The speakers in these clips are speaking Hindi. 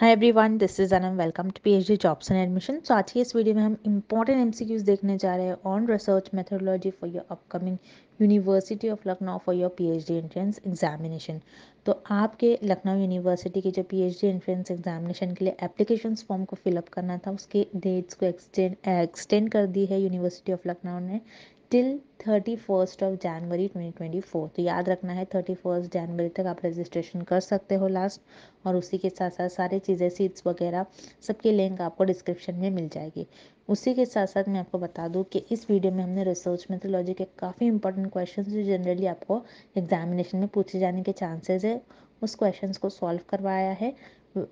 hi everyone this is Anam welcome to PhD jobs and admission so आज की इस वीडियो में हम इंपॉर्टेंट एमसीक्यूज देखने जा रहे हैं on research methodology for your upcoming university of Lucknow for your PhD entrance examination तो आपके लखनऊ यूनिवर्सिटी के जो पीएचडी एंट्रेंस एग्जामिनेशन के लिए एप्लीकेशन फॉर्म को फिलअप करना था उसके डेट्स को एक्सटेंड एक्सटेंड कर दी है यूनिवर्सिटी ऑफ लखनऊ ने till thirty first of January four तो याद रखना है थर्टी फर्स्ट जनवरी तक आप रजिस्ट्रेशन कर सकते हो लास्ट और उसी के साथ साथ सारी चीज़ें सीट्स वगैरह सबके लिंक आपको डिस्क्रिप्शन में मिल जाएगी उसी के साथ साथ मैं आपको बता दूं कि इस वीडियो में हमने रिसर्च मेथोलॉजी के काफ़ी इंपॉर्टेंट क्वेश्चन जो जनरली आपको एग्जामिनेशन में पूछे जाने के चांसेज है उस क्वेश्चन को सॉल्व करवाया है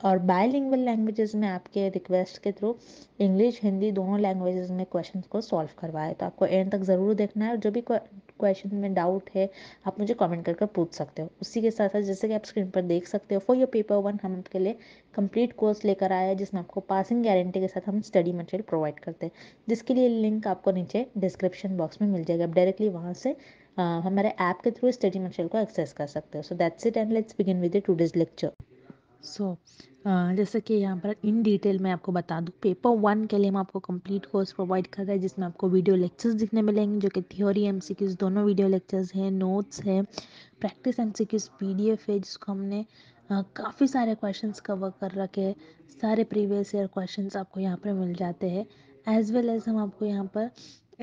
और बायलिंगुअल लैंग्वेजेस में आपके रिक्वेस्ट के थ्रू इंग्लिश हिंदी दोनों लैंग्वेजेस में क्वेश्चन को सॉल्व करवाए तो आपको एंड तक ज़रूर देखना है और जो भी क्वेश्चन में डाउट है आप मुझे कमेंट करके कर पूछ सकते हो उसी के साथ साथ जैसे कि आप स्क्रीन पर देख सकते हो फॉर योर पेपर वन हम आपके लिए कंप्लीट कोर्स लेकर आया है जिसमें आपको पासिंग गारंटी के साथ हम स्टडी मटेरियल प्रोवाइड करते हैं जिसके लिए लिंक आपको नीचे डिस्क्रिप्शन बॉक्स में मिल जाएगा आप डायरेक्टली वहाँ से हमारे ऐप के थ्रू स्टडी मटेरियल को एक्सेस कर सकते हो so that's it and let's begin with today's lecture so so, uh, जैसे कि यहाँ पर इन डिटेल मैं आपको बता दूँ पेपर वन के लिए हम आपको कंप्लीट कोर्स प्रोवाइड कर रहे हैं जिसमें आपको वीडियो लेक्चर्स दिखने मिलेंगे जो कि थ्योरी एम दोनों वीडियो लेक्चर्स हैं नोट्स हैं प्रैक्टिस एम पीडीएफ है जिसको हमने uh, काफ़ी सारे क्वेश्चंस कवर कर रखे हैं सारे प्रीवियस ईयर क्वेश्चंस आपको यहाँ पर मिल जाते हैं एज वेल एज़ हम आपको यहाँ पर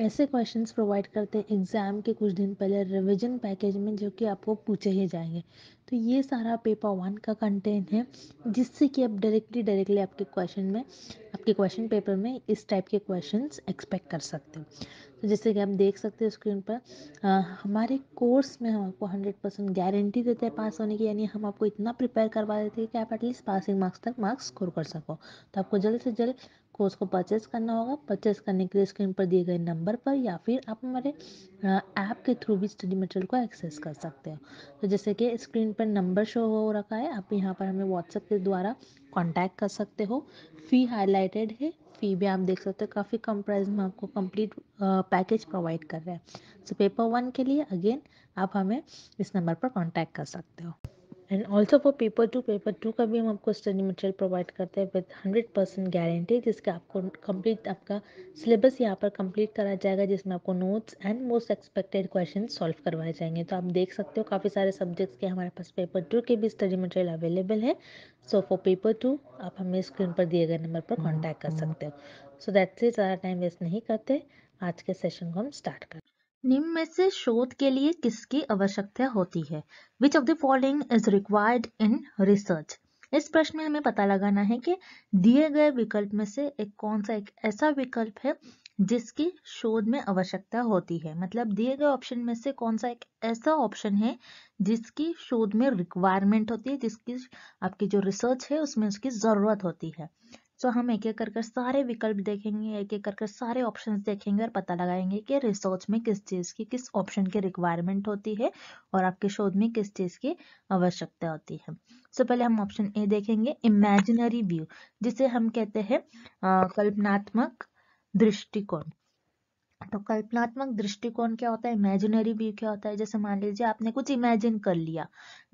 ऐसे क्वेश्चंस प्रोवाइड करते हैं एग्ज़ाम के कुछ दिन पहले रिवीजन पैकेज में जो कि आपको पूछे ही जाएंगे तो ये सारा पेपर वन का कंटेंट है जिससे कि आप डायरेक्टली डायरेक्टली आपके क्वेश्चन में आपके क्वेश्चन पेपर में इस टाइप के क्वेश्चंस एक्सपेक्ट कर सकते हो तो जैसे कि आप देख सकते हो स्क्रीन पर आ, हमारे कोर्स में हम आपको हंड्रेड परसेंट गारंटी देते हैं पास होने की यानी हम आपको इतना प्रिपेयर करवा देते हैं कि आप एटलीस्ट पासिंग मार्क्स तक मार्क्स स्कोर कर सको तो आपको जल्द से जल्द को उसको परचेस करना होगा परचेस करने के लिए स्क्रीन पर दिए गए नंबर पर या फिर आप हमारे ऐप के थ्रू भी स्टडी मटेरियल को एक्सेस कर सकते हो तो जैसे कि स्क्रीन पर नंबर शो हो रखा है आप यहाँ पर हमें व्हाट्सएप के द्वारा कॉन्टैक्ट कर सकते हो फ़ी हाईलाइटेड है फ़ी भी आप देख सकते हो काफ़ी कम प्राइस में आपको कंप्लीट पैकेज प्रोवाइड कर रहे हैं सो पेपर वन के लिए अगेन आप हमें इस नंबर पर कॉन्टैक्ट कर सकते हो and also for paper two paper two का भी हम आपको स्टडी मटेरियल प्रोवाइड करते हैं विद हंड्रेड परसेंट गारंटी जिसके आपको कंप्लीट आपका सिलेबस यहाँ पर कंप्लीट करा जाएगा जिसमें आपको notes and most expected question solve करवाए जाएंगे तो आप देख सकते हो काफ़ी सारे सब्जेक्ट्स के हमारे पास पेपर टू के भी स्टडी मटेरियल अवेलेबल है सो फॉर पेपर टू आप हमें स्क्रीन पर दिए गए नंबर पर कॉन्टैक्ट कर सकते हो सो दैट से ज़्यादा टाइम वेस्ट नहीं करते आज के सेशन को हम स्टार्ट करें निम्न में से शोध के लिए किसकी आवश्यकता होती है which of the following is required in research इस प्रश्न में हमें पता लगाना है कि दिए गए विकल्प में से एक कौन सा एक ऐसा विकल्प है जिसकी शोध में आवश्यकता होती है मतलब दिए गए ऑप्शन में से कौन सा एक ऐसा ऑप्शन है जिसकी शोध में रिक्वायरमेंट होती है जिसकी आपकी जो रिसर्च है उसमें उसकी ज़रूरत होती है सो तो हम एक एक करके सारे विकल्प देखेंगे एक एक कर सारे ऑप्शंस देखेंगे और पता लगाएंगे कि रिसर्च में किस चीज़ की किस ऑप्शन की रिक्वायरमेंट होती है और आपके शोध में किस चीज़ की आवश्यकता होती है सो तो so, पहले हम ऑप्शन ए देखेंगे इमेजिनरी व्यू जिसे हम कहते हैं कल्पनात्मक दृष्टिकोण तो कल्पनात्मक दृष्टिकोण क्या होता है इमेजिनरी व्यू क्या होता है जैसे मान लीजिए आपने कुछ इमेजिन कर लिया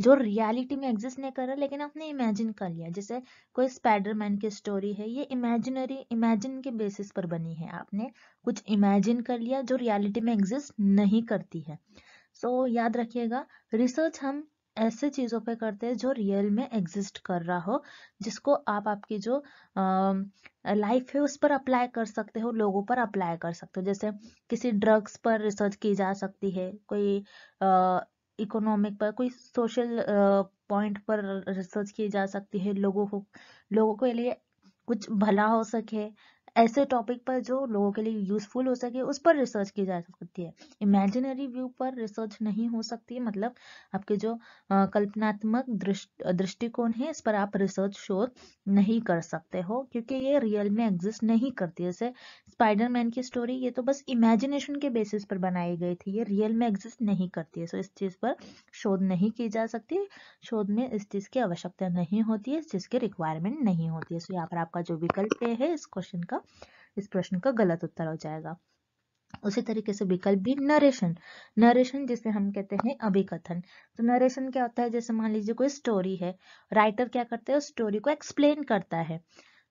जो रियलिटी में एग्जिस्ट नहीं कर रहा लेकिन आपने इमेजिन कर लिया जैसे कोई स्पाइडरमैन की स्टोरी है ये इमेजिनरी इमेजिन के बेसिस पर बनी है आपने कुछ इमेजिन कर लिया जो रियलिटी में एग्जिस्ट नहीं करती है सो so, याद रखिएगा रिसर्च हम ऐसे चीज़ों पर करते हैं जो रियल में एग्जिस्ट कर रहा हो जिसको आप आपकी जो लाइफ है उस पर अप्लाई कर सकते हो लोगों पर अप्लाई कर सकते हो जैसे किसी ड्रग्स पर रिसर्च की जा सकती है कोई इकोनॉमिक पर कोई सोशल पॉइंट पर रिसर्च की जा सकती है लोगों को लोगों के लिए कुछ भला हो सके ऐसे टॉपिक पर जो लोगों के लिए यूज़फुल हो सके उस पर रिसर्च की जा सकती है इमेजिनरी व्यू पर रिसर्च नहीं हो सकती मतलब आपके जो कल्पनात्मक दृष्टिकोण है इस पर आप रिसर्च शोध नहीं कर सकते हो क्योंकि ये रियल में एग्जिस्ट नहीं करती जैसे स्पाइडरमैन की स्टोरी ये तो बस इमेजिनेशन के बेसिस पर बनाई गई थी ये रियल में एग्जिस्ट नहीं करती है सो इस चीज़ पर शोध नहीं की जा सकती शोध में इस चीज़ की आवश्यकता नहीं होती है इस चीज़ की रिक्वायरमेंट नहीं होती है सो यहाँ पर आपका जो विकल्प है इस क्वेश्चन का जाएगा इस प्रश्न का गलत उत्तर हो जाएगा उसी तरीके से विकल्प भी नरेशन नरेशन जिसे हम कहते हैं अभिकथन तो नरेशन क्या होता है जैसे मान लीजिए कोई स्टोरी है राइटर क्या करते हैं स्टोरी को एक्सप्लेन करता है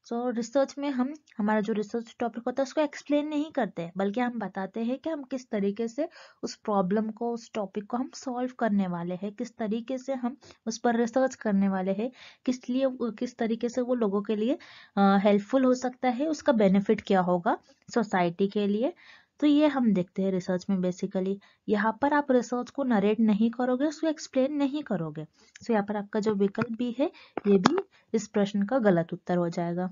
सो so, रिसर्च में हम हमारा जो रिसर्च टॉपिक होता है उसको एक्सप्लेन नहीं करते बल्कि हम बताते हैं कि हम किस तरीके से उस प्रॉब्लम को उस टॉपिक को हम सॉल्व करने वाले हैं किस तरीके से हम उस पर रिसर्च करने वाले हैं किस लिए किस तरीके से वो लोगों के लिए हेल्पफुल हो सकता है उसका बेनिफिट क्या होगा सोसाइटी के लिए तो ये हम देखते हैं रिसर्च में बेसिकली यहाँ पर आप रिसर्च को नरेट नहीं करोगे उसको एक्सप्लेन नहीं करोगे सो यहाँ पर आपका जो विकल्प भी है ये भी इस प्रश्न का गलत उत्तर हो जाएगा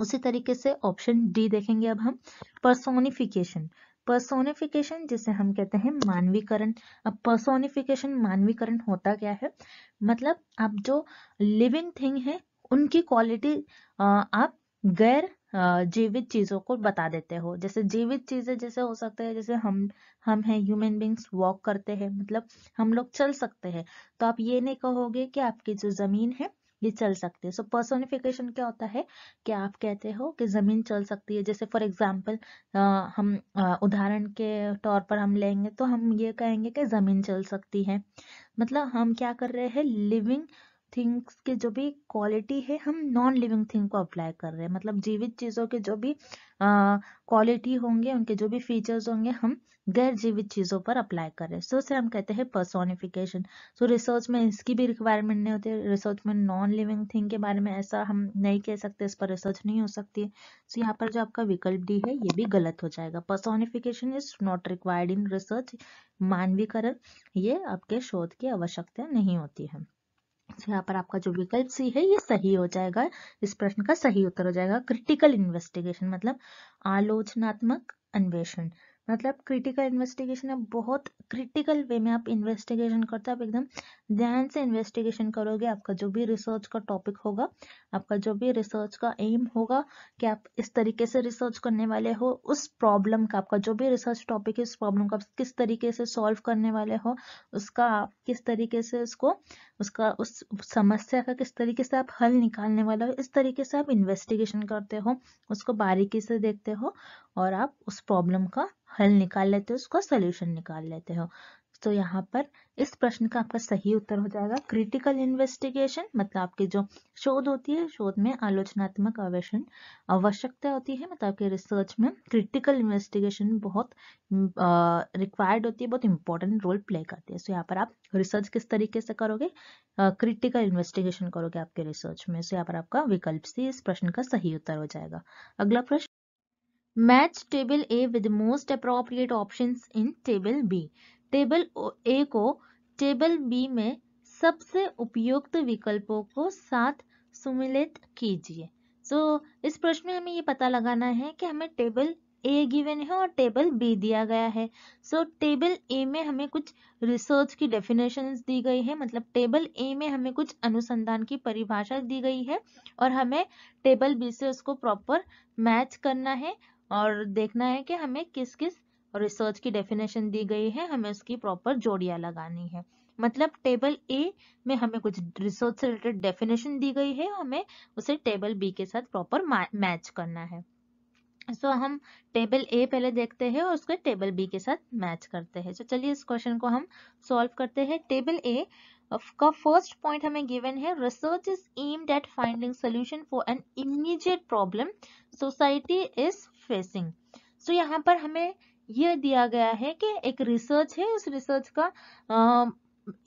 उसी तरीके से ऑप्शन डी देखेंगे अब हम पर्सोनिफिकेशन पर्सोनिफिकेशन जिसे हम कहते हैं मानवीकरण अब पर्सोनिफिकेशन मानवीकरण होता क्या है मतलब आप जो लिविंग थिंग है उनकी क्वालिटी आप गैर जीवित चीज़ों को बता देते हो जैसे जीवित चीज़ें जैसे हो सकते हैं जैसे हम हम हैं ह्यूमन बींग्स वॉक करते हैं मतलब हम लोग चल सकते हैं तो आप ये नहीं कहोगे कि आपकी जो ज़मीन है ये चल सकती है सो पर्सोनिफिकेशन क्या होता है कि आप कहते हो कि ज़मीन चल सकती है जैसे फॉर एग्जाम्पल हम उदाहरण के तौर पर हम लेंगे तो हम ये कहेंगे कि ज़मीन चल सकती है मतलब हम क्या कर रहे हैं लिविंग थिंग्स के जो भी क्वालिटी है हम नॉन लिविंग थिंग को अप्लाई कर रहे हैं मतलब जीवित चीज़ों के जो भी क्वालिटी होंगे उनके जो भी फीचर्स होंगे हम गैर जीवित चीज़ों पर अप्लाई कर रहे हैं सो से हम कहते हैं पर्सोनिफिकेशन सो रिसर्च में इसकी भी रिक्वायरमेंट नहीं होती रिसर्च में नॉन लिविंग थिंग के बारे में ऐसा हम नहीं कह सकते इस पर रिसर्च नहीं हो सकती सो so, यहाँ पर जो आपका विकल्प डी है ये भी गलत हो जाएगा personification is not required in research मानवीकरण ये आपके शोध की आवश्यकता नहीं होती है तो यहाँ पर आपका जो विकल्प सी है ये सही हो जाएगा इस प्रश्न का सही उत्तर हो जाएगा क्रिटिकल इन्वेस्टिगेशन मतलब आलोचनात्मक अन्वेषण मतलब क्रिटिकल इन्वेस्टिगेशन आप बहुत क्रिटिकल वे में आप इन्वेस्टिगेशन करते हो आप एकदम ध्यान से इन्वेस्टिगेशन करोगे आपका जो भी रिसर्च का टॉपिक होगा आपका जो भी रिसर्च का एम होगा कि आप इस तरीके से रिसर्च करने वाले हो उस प्रॉब्लम का आपका जो भी रिसर्च टॉपिक है उस प्रॉब्लम का आप किस तरीके से सॉल्व करने वाले हो उसका आप किस तरीके से उसको उसका उस समस्या का किस तरीके से आप हल निकालने वाले हो इस तरीके से आप इन्वेस्टिगेशन करते हो उसको बारीकी से देखते हो और आप उस प्रॉब्लम का हल निकाल लेते हो उसका सोल्यूशन निकाल लेते हो तो यहाँ पर इस प्रश्न का आपका सही उत्तर हो जाएगा क्रिटिकल इन्वेस्टिगेशन मतलब आपकी जो शोध होती है शोध में आलोचनात्मक आवेशन आवश्यकता होती है मतलब आपके रिसर्च में क्रिटिकल इन्वेस्टिगेशन बहुत रिक्वायर्ड होती है बहुत इंपॉर्टेंट रोल प्ले करती है सो यहाँ पर आप रिसर्च किस तरीके से करोगे क्रिटिकल इन्वेस्टिगेशन करोगे आपके रिसर्च में सो यहाँ पर आपका विकल्प से इस प्रश्न का सही उत्तर हो जाएगा अगला प्रश्न match table A with most appropriate option in table B table A को टेबल बी में सबसे उपयुक्त विकल्पों को साथ सुमिलित कीजिए सो so, इस प्रश्न में हमें ये पता लगाना है कि हमें टेबल ए गिवन है और टेबल बी दिया गया है सो टेबल ए में हमें कुछ रिसर्च की डेफिनेशन दी गई है मतलब टेबल ए में हमें कुछ अनुसंधान की परिभाषा दी गई है और हमें टेबल बी से उसको प्रॉपर मैच करना है और देखना है कि हमें किस किस रिसर्च की डेफिनेशन दी गई है हमें उसकी प्रॉपर जोड़ियाँ लगानी है मतलब टेबल ए में हमें कुछ रिसर्च से रिलेटेड डेफिनेशन दी गई है हमें उसे टेबल बी के साथ प्रॉपर मैच करना है सो so, हम टेबल ए पहले देखते हैं और उसके टेबल बी के साथ मैच करते हैं तो so, चलिए इस क्वेश्चन को हम सॉल्व करते हैं टेबल ए का फर्स्ट पॉइंट हमें गिवन है research is aimed at finding solution for an immediate problem society is facing so यहाँ पर हमें यह दिया गया है कि एक रिसर्च है उस रिसर्च का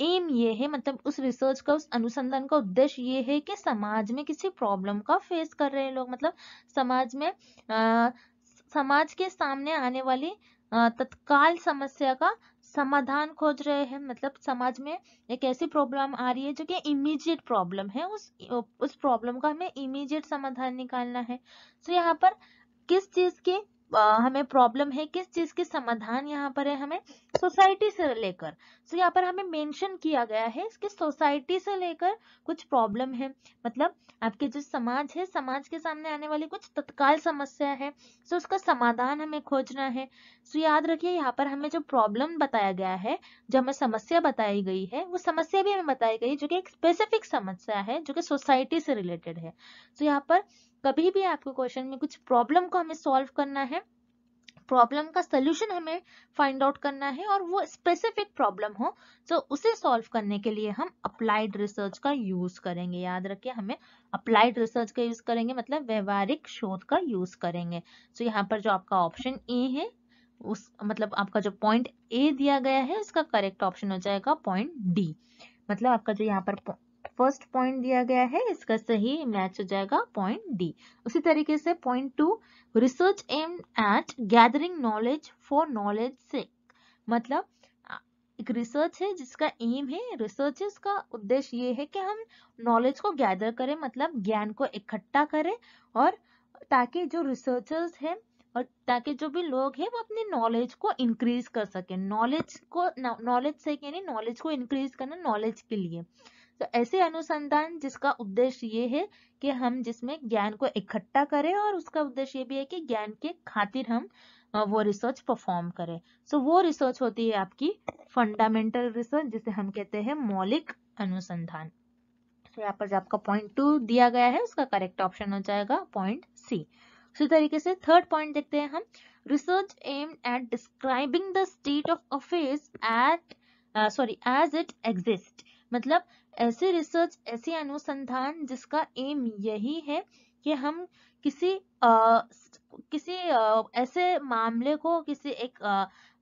एम ये है मतलब उस रिसर्च का उस अनुसंधान का उद्देश्य ये है कि समाज में किसी प्रॉब्लम का फेस कर रहे हैं लोग मतलब समाज में आ, समाज के सामने आने वाली तत्काल समस्या का समाधान खोज रहे हैं मतलब समाज में एक ऐसी प्रॉब्लम आ रही है जो कि इमीडिएट प्रॉब्लम है उस उस प्रॉब्लम का हमें इमीडिएट समाधान निकालना है सो so, यहाँ पर किस चीज की हमें प्रॉब्लम है किस चीज के समाधान यहाँ पर है हमें सोसाइटी से लेकर सो यहाँ पर हमें मेंशन किया गया है इसके सोसाइटी से लेकर कुछ प्रॉब्लम है मतलब आपके जो समाज है समाज के सामने आने वाली कुछ तत्काल समस्या है सो उसका समाधान हमें खोजना है सो याद रखिए यहाँ पर हमें जो प्रॉब्लम बताया गया है जो हमें समस्या बताई गई है वो समस्या भी हमें बताई गई जो कि एक स्पेसिफिक समस्या है जो कि सोसाइटी से रिलेटेड है सो यहाँ पर कभी भी आपको क्वेश्चन में कुछ प्रॉब्लम को हमें सॉल्व करना है प्रॉब्लम का सोल्यूशन हमें फाइंड आउट करना है और वो स्पेसिफिक प्रॉब्लम हो तो उसे सॉल्व करने के लिए हम अप्लाइड रिसर्च का यूज करेंगे याद रखिए हमें अप्लाइड रिसर्च का यूज करेंगे मतलब व्यवहारिक शोध का यूज करेंगे तो यहाँ पर जो आपका ऑप्शन ए है उस मतलब आपका जो पॉइंट ए दिया गया है उसका करेक्ट ऑप्शन हो जाएगा पॉइंट डी मतलब आपका जो यहाँ पर फर्स्ट पॉइंट दिया गया है इसका सही मैच हो जाएगा पॉइंट डी उसी तरीके से point two research aim at gathering knowledge for knowledge से मतलब एक रिसर्च है जिसका एम है रिसर्च का उद्देश्य ये है कि हम नॉलेज को गैदर करें मतलब ज्ञान को इकट्ठा करें और ताकि जो रिसर्चर्स हैं और ताकि जो भी लोग हैं वो अपने नॉलेज को इंक्रीज कर सकें नॉलेज को नॉलेज से यानी नॉलेज को इंक्रीज करना नॉलेज के लिए तो ऐसे अनुसंधान जिसका उद्देश्य ये है कि हम जिसमें ज्ञान को इकट्ठा करें और उसका उद्देश्य ये भी है कि ज्ञान के खातिर हम वो रिसर्च परफॉर्म करें सो so, वो रिसर्च होती है आपकी फंडामेंटल रिसर्च जिसे हम कहते हैं मौलिक अनुसंधान तो यहाँ पर जो आपका पॉइंट टू दिया गया है उसका करेक्ट ऑप्शन हो जाएगा पॉइंट सी उसी तरीके से थर्ड पॉइंट देखते हैं हम research aim at describing the state of affairs at sorry as it exist मतलब ऐसे रिसर्च ऐसे अनुसंधान जिसका एम यही है कि हम किसी आ, किसी आ, ऐसे मामले को किसी एक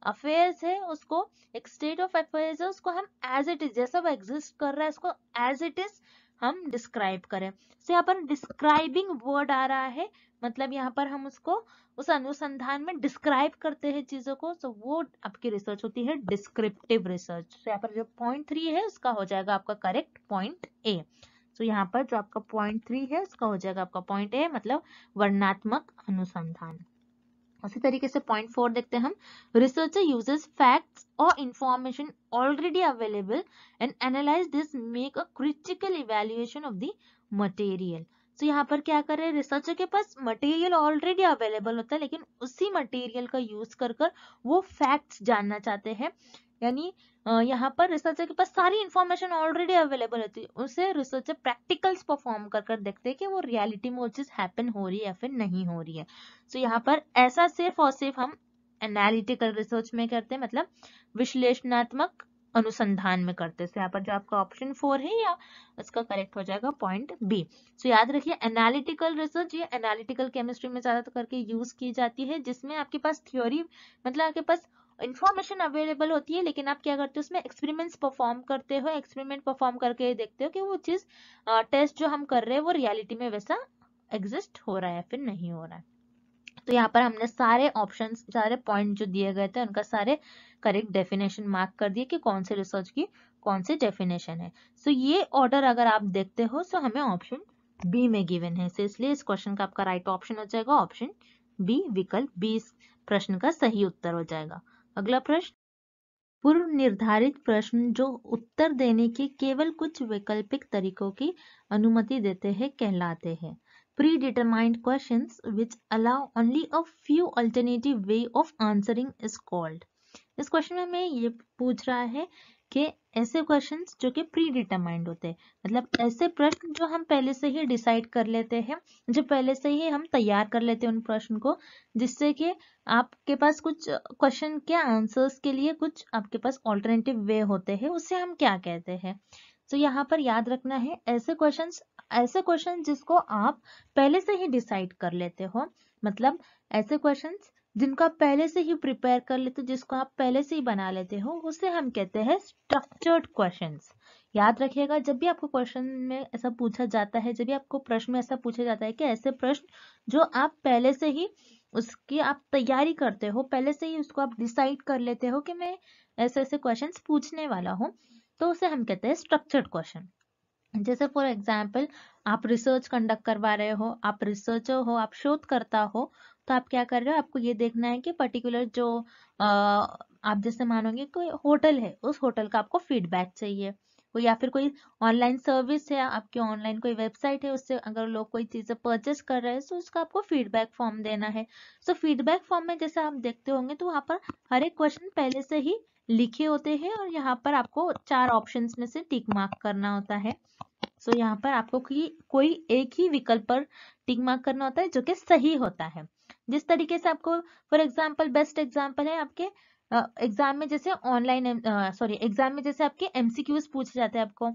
अफेयर्स है उसको एक स्टेट ऑफ अफेयर्स है उसको हम एज इट इज जैसा वो एग्जिस्ट कर रहा है उसको एज इट इज हम डिस्क्राइब करें तो यहाँ पर डिस्क्राइबिंग वर्ड आ रहा है मतलब यहाँ पर हम उसको उस अनुसंधान में डिस्क्राइब करते हैं चीजों को तो वो आपकी रिसर्च होती है डिस्क्रिप्टिव रिसर्च तो यहाँ पर जो पॉइंट थ्री है उसका हो जाएगा आपका करेक्ट पॉइंट ए तो यहाँ पर जो आपका पॉइंट थ्री है उसका हो जाएगा आपका पॉइंट ए मतलब वर्णात्मक अनुसंधान उसी तरीके से पॉइंट फोर देखते हैं हम रिसर्चर यूजेस फैक्ट्स और information already available and analyze this make a critical evaluation of the material तो यहाँ पर क्या कर रहे हैं रिसर्चर के पास मटेरियल ऑलरेडी अवेलेबल होता है लेकिन उसी मटेरियल का यूज कर कर वो फैक्ट्स जानना चाहते हैं यानी यहाँ पर रिसर्चर के पास सारी इन्फॉर्मेशन ऑलरेडी अवेलेबल होती है उसे रिसर्चर प्रैक्टिकल्स परफॉर्म कर कर देखते हैं कि वो रियलिटी में वो चीज़ हैपन हो रही है फिर नहीं हो रही है सो so, यहाँ पर ऐसा सिर्फ और सिर्फ हम एनालिटिकल रिसर्च में करते हैं मतलब विश्लेषणात्मक अनुसंधान में करते हैं so, यहाँ पर जो आपका ऑप्शन फोर है या इसका करेक्ट हो जाएगा पॉइंट बी सो याद रखिए एनालिटिकल रिसर्च ये एनालिटिकल केमिस्ट्री में ज्यादा करके यूज की जाती है जिसमें आपके पास थ्योरी मतलब आपके पास इन्फॉर्मेशन अवेलेबल होती है लेकिन आप क्या करते हो उसमें एक्सपेरिमेंट्स परफॉर्म करते हो एक्सपेरिमेंट परफॉर्म करके देखते हो कि वो चीज़ टेस्ट जो हम कर रहे हैं वो रियलिटी में वैसा एग्जिस्ट हो रहा है फिर नहीं हो रहा है तो यहाँ पर हमने सारे ऑप्शन सारे पॉइंट जो दिए गए थे उनका सारे करेक्ट डेफिनेशन मार्क कर दिए कि कौन से रिसर्च की कौन से डेफिनेशन है सो so, ये ऑर्डर अगर आप देखते हो सो so हमें ऑप्शन बी में गिवन है सो so, इसलिए इस क्वेश्चन का आपका राइट ऑप्शन हो जाएगा ऑप्शन बी विकल्प बी प्रश्न का सही उत्तर हो जाएगा अगला प्रश्न पूर्व निर्धारित प्रश्न जो उत्तर देने के केवल कुछ वैकल्पिक तरीकों की अनुमति देते हैं कहलाते हैं predetermined question which allow only a few alternative way of answering is called इस क्वेश्चन में हमें ये पूछ रहा है कि ऐसे क्वेश्चन जो कि प्री डिटरमाइंड होते हैं मतलब ऐसे प्रश्न जो हम पहले से ही डिसाइड कर लेते हैं जो पहले से ही हम तैयार कर लेते हैं उन प्रश्न को जिससे कि आपके पास कुछ क्वेश्चन के आंसर्स के लिए कुछ आपके पास ऑल्टरनेटिव वे होते हैं उसे हम क्या कहते हैं तो यहाँ पर याद रखना है ऐसे क्वेश्चन ऐसे क्वेश्चन जिसको आप पहले से ही डिसाइड कर लेते हो मतलब ऐसे क्वेश्चन जिनको आप पहले से ही प्रिपेयर कर लेते हो जिसको आप पहले से ही बना लेते हो उसे हम कहते हैं स्ट्रक्चर्ड क्वेश्चंस याद रखिएगा जब भी आपको क्वेश्चन में ऐसा पूछा जाता है जब भी आपको प्रश्न में ऐसा पूछा जाता है कि ऐसे प्रश्न जो आप पहले से ही उसकी आप तैयारी करते हो पहले से ही उसको आप डिसाइड कर लेते हो कि मैं ऐसे ऐसे क्वेश्चन पूछने वाला हूँ तो उसे हम कहते हैं स्ट्रक्चर्ड क्वेश्चन जैसे फॉर एग्जाम्पल आप रिसर्च कंडक्ट करवा रहे हो आप रिसर्चर हो आप शोधकर्ता हो तो आप क्या कर रहे हो आपको ये देखना है कि पर्टिकुलर जो आप जैसे मानोगे कोई होटल है उस होटल का आपको फीडबैक चाहिए या फिर कोई ऑनलाइन सर्विस है आपकी ऑनलाइन कोई वेबसाइट है उससे अगर लोग कोई चीज परचेस कर रहे हैं तो उसका आपको फीडबैक फॉर्म देना है सो फीडबैक फॉर्म में जैसे आप देखते होंगे तो वहाँ पर हर एक क्वेश्चन पहले से ही लिखे होते हैं और यहाँ पर आपको चार ऑप्शन में से टिक मार्क करना होता है सो so, यहाँ पर आपको कोई एक ही विकल्प पर टिक मार्क करना होता है जो कि सही होता है जिस तरीके से आपको फॉर एग्जाम्पल बेस्ट एग्जाम्पल है आपके एग्जाम में जैसे ऑनलाइन सॉरी एग्जाम में जैसे आपके एमसीक्यूज पूछे जाते हैं आपको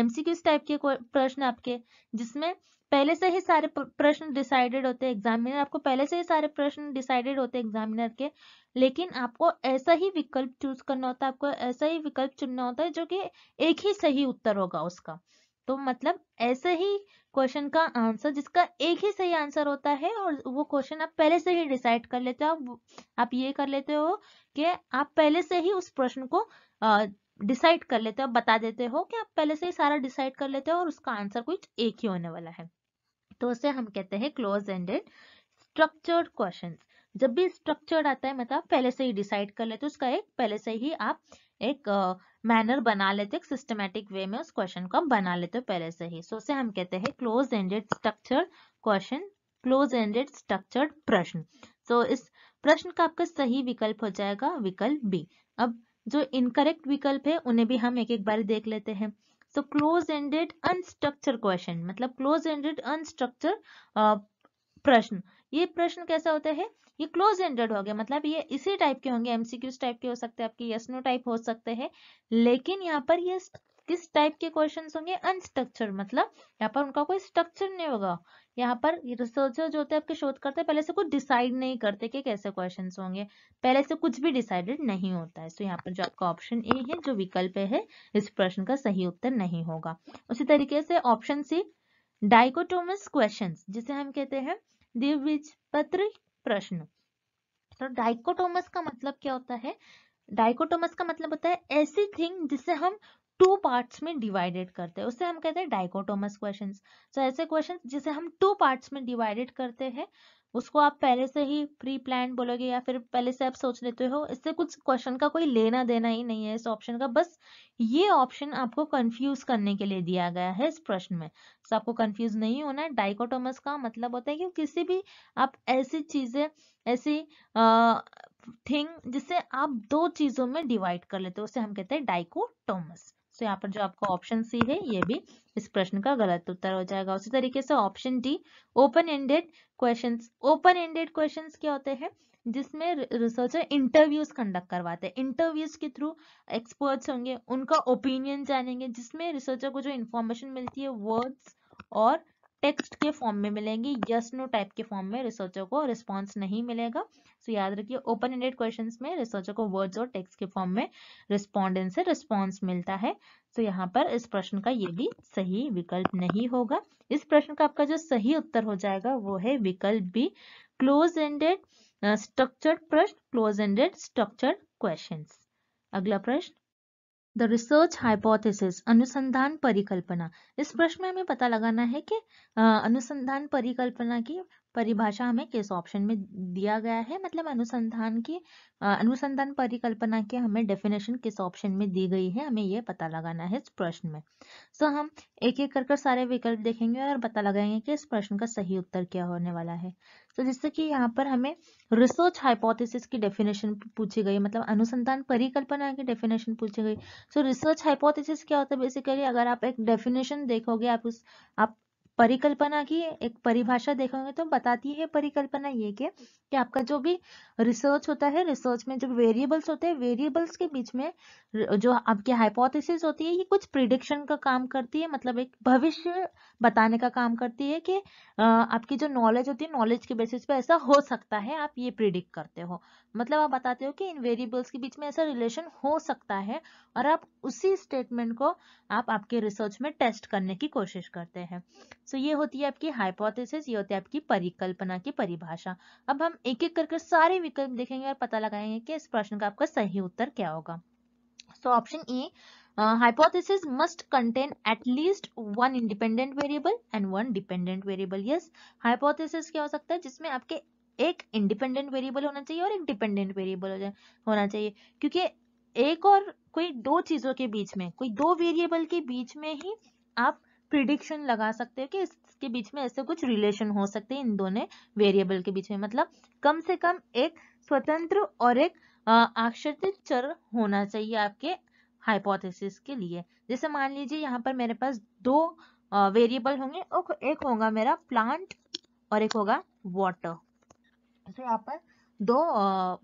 एमसीक्यूज टाइप के प्रश्न आपके जिसमें पहले से ही सारे प्रश्न डिसाइडेड होते हैं एग्जामिनर आपको पहले से ही सारे प्रश्न डिसाइडेड होते हैं एग्जामिनर के लेकिन आपको ऐसा ही विकल्प चूज करना होता है आपको ऐसा ही विकल्प चुनना होता है जो कि एक ही सही उत्तर होगा उसका तो मतलब ऐसे ही क्वेश्चन का आंसर जिसका एक ही सही आंसर होता है और वो क्वेश्चन आप पहले से ही डिसाइड कर लेते हो आप, आप ये कर लेते हो कि आप पहले से ही उस प्रश्न को डिसाइड कर लेते हो बता देते हो कि आप पहले से ही सारा डिसाइड कर लेते हो और उसका आंसर कुछ एक ही होने वाला है तो उसे हम कहते हैं क्लोज एंडेड स्ट्रक्चर्ड क्वेश्चन जब भी स्ट्रक्चर्ड आता है मतलब पहले से ही डिसाइड कर लेते हो उसका एक पहले से ही आप एक मैनर बना लेते हैं सिस्टमेटिक वे में उस क्वेश्चन को हम बना लेते हैं पहले से ही सो so, उसे हम कहते हैं close ended structured question close ended structured प्रश्न सो इस प्रश्न का आपका सही विकल्प हो जाएगा विकल्प बी अब जो इनकरेक्ट विकल्प है उन्हें भी हम एक एक बार देख लेते हैं so close ended unstructure question मतलब क्लोज एंडेड अनस्ट्रक्चर प्रश्न ये प्रश्न कैसा होता है ये क्लोज एंडेड हो गया मतलब ये इसी टाइप के होंगे एमसीक्यूज टाइप के हो सकते हैं आपके यस नो टाइप हो सकते हैं लेकिन यहाँ पर ये किस टाइप के क्वेश्चंस होंगे अनस्ट्रक्चर मतलब यहाँ पर उनका कोई स्ट्रक्चर नहीं होगा यहाँ पर रिसर्चर जो होते हैं आपके शोध करते पहले से कुछ डिसाइड नहीं करते कि कैसे क्वेश्चन होंगे पहले से कुछ भी डिसाइडेड नहीं होता है सो तो यहाँ पर जो आपका ऑप्शन ए है जो विकल्प है इस प्रश्न का सही उत्तर नहीं होगा उसी तरीके से ऑप्शन सी डाइकोटोमस क्वेश्चन जिसे हम कहते हैं द्विबीज पत्र प्रश्न तो डाइकोटोमस का मतलब क्या होता है डाइकोटोमस का मतलब होता है ऐसी थिंग जिसे हम टू पार्ट्स में डिवाइडेड करते हैं उसे हम कहते हैं डाइकोटोमस क्वेश्चंस तो ऐसे क्वेश्चंस जिसे हम टू पार्ट्स में डिवाइडेड करते हैं उसको आप पहले से ही प्री प्लान बोलोगे या फिर पहले से आप सोच लेते हो इससे कुछ क्वेश्चन का कोई लेना देना ही नहीं है इस ऑप्शन का बस ये ऑप्शन आपको कंफ्यूज करने के लिए दिया गया है इस प्रश्न में तो आपको कंफ्यूज नहीं होना है डाइकोटोमस का मतलब होता है कि किसी भी आप ऐसी चीजें ऐसी थिंग जिसे आप दो चीजों में डिवाइड कर लेते हो उसे हम कहते हैं डाइकोटोमस तो यहाँ पर जो आपका ऑप्शन सी है ये भी इस प्रश्न का गलत उत्तर हो जाएगा उसी तरीके से option D open ended question open ended question क्या होते हैं जिसमें रिसर्चर इंटरव्यूज कंडक्ट करवाते हैं इंटरव्यूज के थ्रू एक्सपर्ट्स होंगे उनका ओपिनियन जानेंगे जिसमें रिसर्चर को जो इन्फॉर्मेशन मिलती है वर्ड्स और टेक्स्ट के फॉर्म में मिलेंगी यस नो टाइप के फॉर्म में रिसर्चर को रिस्पॉन्स नहीं मिलेगा सो याद रखिए ओपन एंडेड क्वेश्चन में रिसर्चर को वर्ड्स और टेक्स्ट के फॉर्म में रिस्पॉन्डेंट से रिस्पॉन्स मिलता है तो यहाँ पर इस प्रश्न का ये भी सही विकल्प नहीं होगा इस प्रश्न का आपका जो सही उत्तर हो जाएगा वो है विकल्प बी क्लोज एंडेड स्ट्रक्चर्ड प्रश्न क्लोज एंडेड स्ट्रक्चर्ड क्वेश्चन अगला प्रश्न द रिसर्च हाइपोथेसिस अनुसंधान परिकल्पना इस प्रश्न में हमें पता लगाना है कि अनुसंधान परिकल्पना की परिभाषा हमें किस ऑप्शन में दिया गया है मतलब अनुसंधान की अनुसंधान परिकल्पना के हमें डेफिनेशन किस ऑप्शन में दी गई है हमें यह पता लगाना है इस प्रश्न में सो so, हम एक एक कर सारे विकल्प देखेंगे और पता लगाएंगे कि इस प्रश्न का सही उत्तर क्या होने वाला है तो so, जिससे कि यहाँ पर हमें रिसर्च हाइपोथेसिस की डेफिनेशन पूछी गई मतलब अनुसंधान परिकल्पना की डेफिनेशन पूछी गई सो रिसर्च हाइपोथेसिस क्या होता है बेसिकली अगर आप एक डेफिनेशन देखोगे आप उस आप परिकल्पना की एक परिभाषा देखोगे तो बताती है परिकल्पना ये कि कि आपका जो भी रिसर्च होता है रिसर्च में जो वेरिएबल्स होते हैं वेरिएबल्स के बीच में जो आपकी हाइपोथेसिस होती है ये कुछ प्रिडिक्शन का काम करती है मतलब एक भविष्य बताने का काम करती है कि आपकी जो नॉलेज होती है नॉलेज के बेसिस पे ऐसा हो सकता है आप ये प्रिडिक्ट करते हो मतलब आप बताते हो कि इन वेरिएबल्स के बीच में ऐसा रिलेशन हो सकता है और आप उसी स्टेटमेंट को आप आपके रिसर्च में टेस्ट करने की कोशिश करते हैं सो ये होती है आपकी हाइपोथेसिस ये होती है आपकी परिकल्पना की परिभाषा अब हम एक एक करके सारे विकल्प देखेंगे और पता लगाएंगे कि इस प्रश्न का आपका सही उत्तर क्या होगा so option A hypothesis must contain at least one independent variable and one dependent variable yes क्या हो सकता है जिसमें आपके एक इंडिपेंडेंट वेरिएबल होना चाहिए और एक डिपेंडेंट वेरिएबल होना चाहिए क्योंकि एक और कोई दो चीजों के बीच में कोई दो वेरिएबल के बीच में ही आप प्रिडिक्शन लगा सकते हैं कि इसके बीच में ऐसे कुछ रिलेशन हो सकते हैं इन दोनों वेरिएबल के बीच में मतलब कम से कम एक स्वतंत्र और एक आश्रित चर होना चाहिए आपके हाइपोथेसिस के लिए जैसे मान लीजिए यहाँ पर मेरे पास दो वेरिएबल होंगे और एक होगा मेरा प्लांट और एक होगा वाटर तो यहाँ पर दो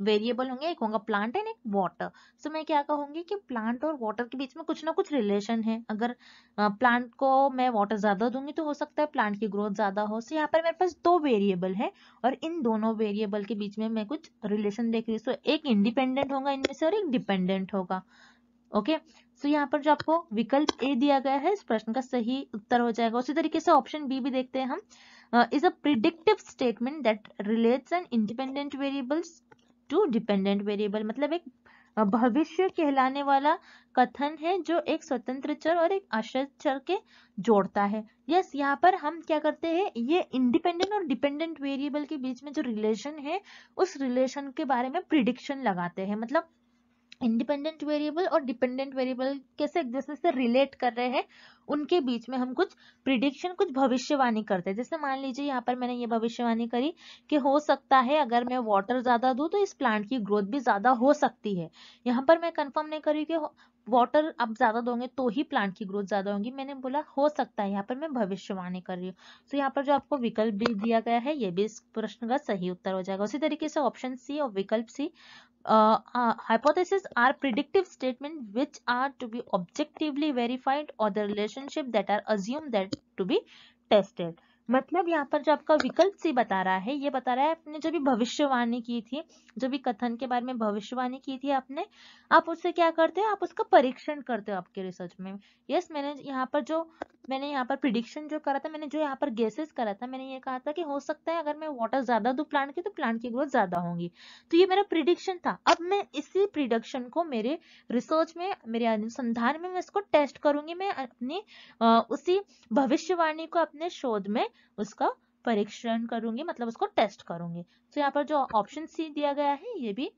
वेरिएबल होंगे एक होगा प्लांट एंड एक वाटर सो मैं क्या कहूंगी कि प्लांट और वाटर के बीच में कुछ ना कुछ रिलेशन है अगर प्लांट uh, को मैं वाटर ज़्यादा दूंगी तो हो सकता है प्लांट की ग्रोथ ज़्यादा हो सो यहाँ पर मेरे पास दो वेरिएबल है और इन दोनों वेरिएबल के बीच में मैं कुछ रिलेशन देख रही हूँ सो एक इंडिपेंडेंट होगा इनमें से और एक डिपेंडेंट होगा ओके सो यहाँ पर जो आपको विकल्प ए दिया गया है इस प्रश्न का सही उत्तर हो जाएगा उसी तरीके से ऑप्शन बी भी देखते हैं हम uh, is a predictive statement that relates an independent variables to dependent variable मतलब एक uh, भविष्य कहलाने वाला कथन है जो एक स्वतंत्र चर और एक आश्रित चर के जोड़ता है यस yes, यहाँ पर हम क्या करते हैं ये इंडिपेंडेंट और डिपेंडेंट वेरिएबल के बीच में जो रिलेशन है उस रिलेशन के बारे में प्रिडिक्शन लगाते हैं मतलब इंडिपेंडेंट वेरिएबल और डिपेंडेंट वेरिएबल कैसे एक दूसरे से रिलेट कर रहे हैं उनके बीच में हम कुछ प्रिडिक्शन कुछ भविष्यवाणी करते हैं जैसे मान लीजिए यहाँ पर मैंने ये भविष्यवाणी करी कि हो सकता है अगर मैं वाटर ज़्यादा दूँ तो इस प्लांट की ग्रोथ भी ज़्यादा हो सकती है यहाँ पर मैं कन्फर्म नहीं करी कि वाटर आप ज्यादा दोगे तो ही प्लांट की ग्रोथ ज्यादा होगी मैंने बोला हो सकता है यहाँ पर मैं भविष्यवाणी कर रही हूँ तो यहाँ पर जो आपको विकल्प भी दिया गया है ये भी इस प्रश्न का सही उत्तर हो जाएगा उसी तरीके से ऑप्शन सी और विकल्प C hypothesis which are to be objectively verified relationship that are assume that to be tested मतलब यहाँ पर जो आपका विकल्प सी बता रहा है ये बता रहा है आपने जो भी भविष्यवाणी की थी जो भी कथन के बारे में भविष्यवाणी की थी आपने आप उससे क्या करते हो आप उसका परीक्षण करते हो आपके रिसर्च में यस मैंने यहाँ पर जो मैंने यहाँ पर प्रिडिक्शन जो करा था मैंने जो यहाँ पर गेसेस करा था मैंने ये कहा था कि हो सकता है अगर मैं वाटर ज्यादा दू प्लांट की तो प्लांट की ग्रोथ ज्यादा होगी तो ये मेरा प्रिडिक्शन था अब मैं इसी प्रिडिक्शन को मेरे रिसर्च में मेरे अनुसंधान में मैं इसको टेस्ट करूंगी मैं अपनी उसी भविष्यवाणी को अपने शोध में उसका परीक्षण करूंगी मतलब उसको टेस्ट करूंगी तो यहाँ पर जो ऑप्शन सी दिया गया है ये भी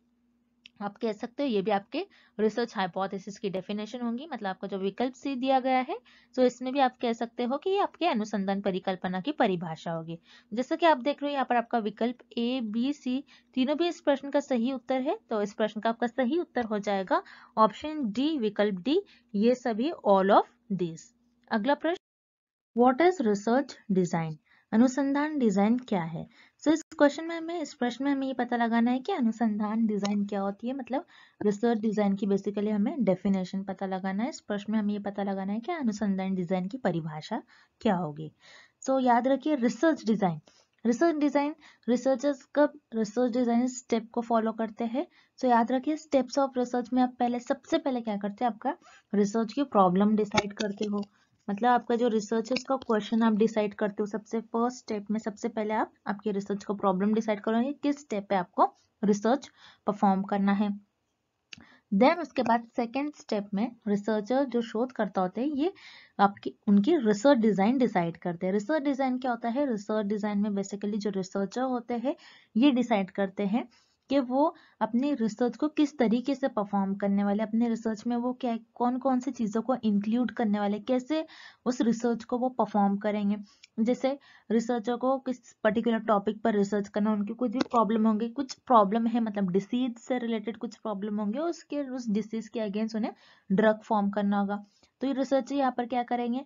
आप कह सकते हो ये भी आपके रिसर्च हाइपोथेसिस की डेफिनेशन होंगी मतलब आपको जो विकल्प सी दिया गया है तो इसमें भी आप कह सकते हो कि ये आपके अनुसंधान परिकल्पना की परिभाषा होगी जैसे कि आप देख रहे हो यहाँ पर आपका विकल्प ए बी सी तीनों भी इस प्रश्न का सही उत्तर है तो इस प्रश्न का आपका सही उत्तर हो जाएगा ऑप्शन डी विकल्प डी ये सभी ऑल ऑफ दिस अगला प्रश्न वॉट इज रिसर्च डिजाइन अनुसंधान डिजाइन क्या है सो so, इस क्वेश्चन में हमें इस प्रश्न में हमें ये पता लगाना है कि अनुसंधान डिजाइन क्या होती है मतलब रिसर्च डिजाइन की बेसिकली हमें डेफिनेशन पता लगाना है इस प्रश्न में हमें ये पता लगाना है कि अनुसंधान डिजाइन की परिभाषा क्या होगी सो so, याद रखिए research design research design researchers कब रिसर्च डिजाइन स्टेप को फॉलो करते हैं सो so, याद रखिए स्टेप्स ऑफ रिसर्च में आप पहले सबसे पहले क्या करते हैं आपका रिसर्च की प्रॉब्लम डिसाइड करते हो मतलब आपका जो रिसर्च है उसका क्वेश्चन आप डिसाइड करते हो सबसे फर्स्ट स्टेप में सबसे पहले आप आपकी रिसर्च का प्रॉब्लम डिसाइड करोगे किस स्टेप पे आपको रिसर्च परफॉर्म करना है देन उसके बाद सेकेंड स्टेप में रिसर्चर जो शोध करता होते हैं ये आपकी उनकी रिसर्च डिज़ाइन डिसाइड करते हैं रिसर्च डिज़ाइन क्या होता है रिसर्च डिज़ाइन में बेसिकली जो रिसर्चर होते हैं ये डिसाइड करते हैं कि वो अपने रिसर्च को किस तरीके से परफॉर्म करने वाले अपने रिसर्च में वो क्या कौन कौन से चीज़ों को इंक्लूड करने वाले कैसे उस रिसर्च को वो परफॉर्म करेंगे जैसे रिसर्चर को किस पर्टिकुलर टॉपिक पर रिसर्च करना उनकी कुछ भी प्रॉब्लम होंगी कुछ प्रॉब्लम है मतलब डिसीज से रिलेटेड कुछ प्रॉब्लम होंगे उसके उस डिसीज के अगेंस्ट उन्हें ड्रग फॉर्म करना होगा तो ये रिसर्चर यहाँ पर क्या करेंगे